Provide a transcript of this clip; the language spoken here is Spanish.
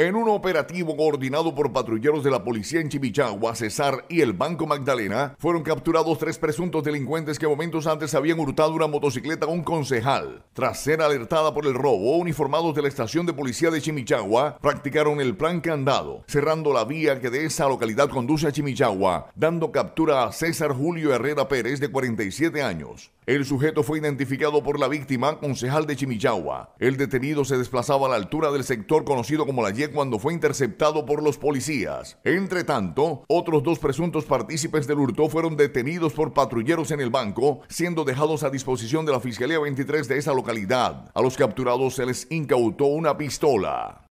En un operativo coordinado por patrulleros de la policía en Chimichagua, César y el Banco Magdalena, fueron capturados tres presuntos delincuentes que momentos antes habían hurtado una motocicleta a un concejal. Tras ser alertada por el robo, uniformados de la estación de policía de Chimichagua practicaron el plan candado, cerrando la vía que de esa localidad conduce a Chimichagua, dando captura a César Julio Herrera Pérez, de 47 años. El sujeto fue identificado por la víctima, concejal de Chimichagua. El detenido se desplazaba a la altura del sector conocido como la YE cuando fue interceptado por los policías. Entre tanto, otros dos presuntos partícipes del hurto fueron detenidos por patrulleros en el banco, siendo dejados a disposición de la Fiscalía 23 de esa localidad. A los capturados se les incautó una pistola.